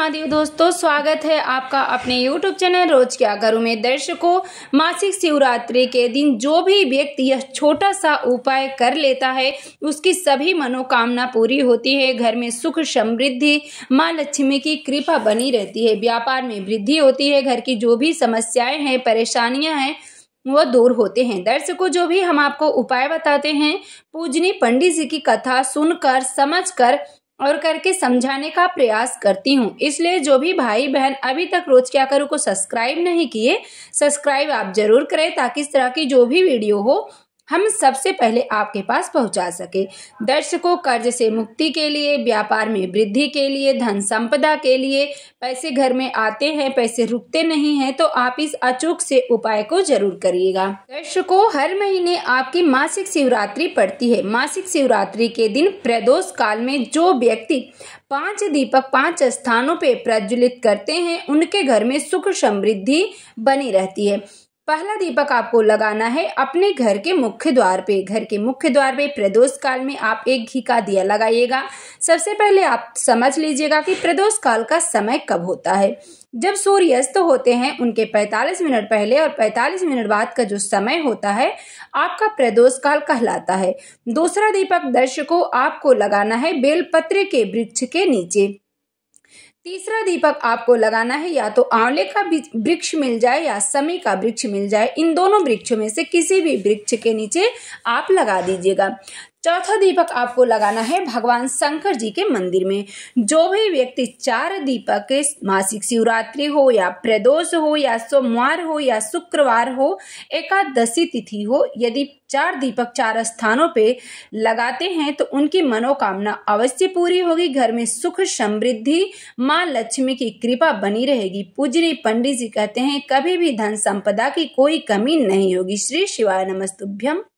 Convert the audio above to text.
महादेव दोस्तों स्वागत है आपका अपने YouTube चैनल रोज क्या करूँ में दर्शकों मासिक शिवरात्रि के दिन जो भी व्यक्ति यह छोटा सा उपाय कर लेता है उसकी सभी मनोकामना पूरी होती है घर में सुख समृद्धि माँ लक्ष्मी की कृपा बनी रहती है व्यापार में वृद्धि होती है घर की जो भी समस्याएं हैं परेशानियां हैं वह दूर होते हैं दर्शकों जो भी हम आपको उपाय बताते हैं पूजनी पंडित जी की कथा सुनकर समझकर और करके समझाने का प्रयास करती हूँ इसलिए जो भी भाई बहन अभी तक रोज क्या करूँ को सब्सक्राइब नहीं किए सब्सक्राइब आप जरूर करें ताकि इस तरह की जो भी वीडियो हो हम सबसे पहले आपके पास पहुंचा सके दर्शकों कर्ज से मुक्ति के लिए व्यापार में वृद्धि के लिए धन संपदा के लिए पैसे घर में आते हैं पैसे रुकते नहीं हैं तो आप इस अचूक से उपाय को जरूर करिएगा दर्शकों हर महीने आपकी मासिक शिवरात्रि पड़ती है मासिक शिवरात्रि के दिन प्रदोष काल में जो व्यक्ति पांच दीपक पांच स्थानों पर प्रज्वलित करते हैं उनके घर में सुख समृद्धि बनी रहती है पहला दीपक आपको लगाना है अपने घर के मुख्य द्वार पे घर के मुख्य द्वार पे प्रदोष काल में आप एक घी का दिया लगाइएगा सबसे पहले आप समझ लीजिएगा कि प्रदोष काल का समय कब होता है जब सूर्य तो होते हैं उनके 45 मिनट पहले और 45 मिनट बाद का जो समय होता है आपका प्रदोष काल कहलाता है दूसरा दीपक दर्शकों आपको लगाना है बेलपत्र के वृक्ष के नीचे तीसरा दीपक आपको लगाना है या तो आंवले का वृक्ष मिल जाए या समी का वृक्ष मिल जाए इन दोनों वृक्षों में से किसी भी वृक्ष के नीचे आप लगा दीजिएगा चौथा दीपक आपको लगाना है भगवान शंकर जी के मंदिर में जो भी व्यक्ति चार दीपक मासिक शिवरात्रि हो या प्रदोष हो या सोमवार हो या शुक्रवार हो एकादशी तिथि हो यदि चार दीपक चार स्थानों पे लगाते हैं तो उनकी मनोकामना अवश्य पूरी होगी घर में सुख समृद्धि माँ लक्ष्मी की कृपा बनी रहेगी पूजनी पंडित जी कहते हैं कभी भी धन संपदा की कोई कमी नहीं होगी श्री शिवाय नमस्तुभ्यम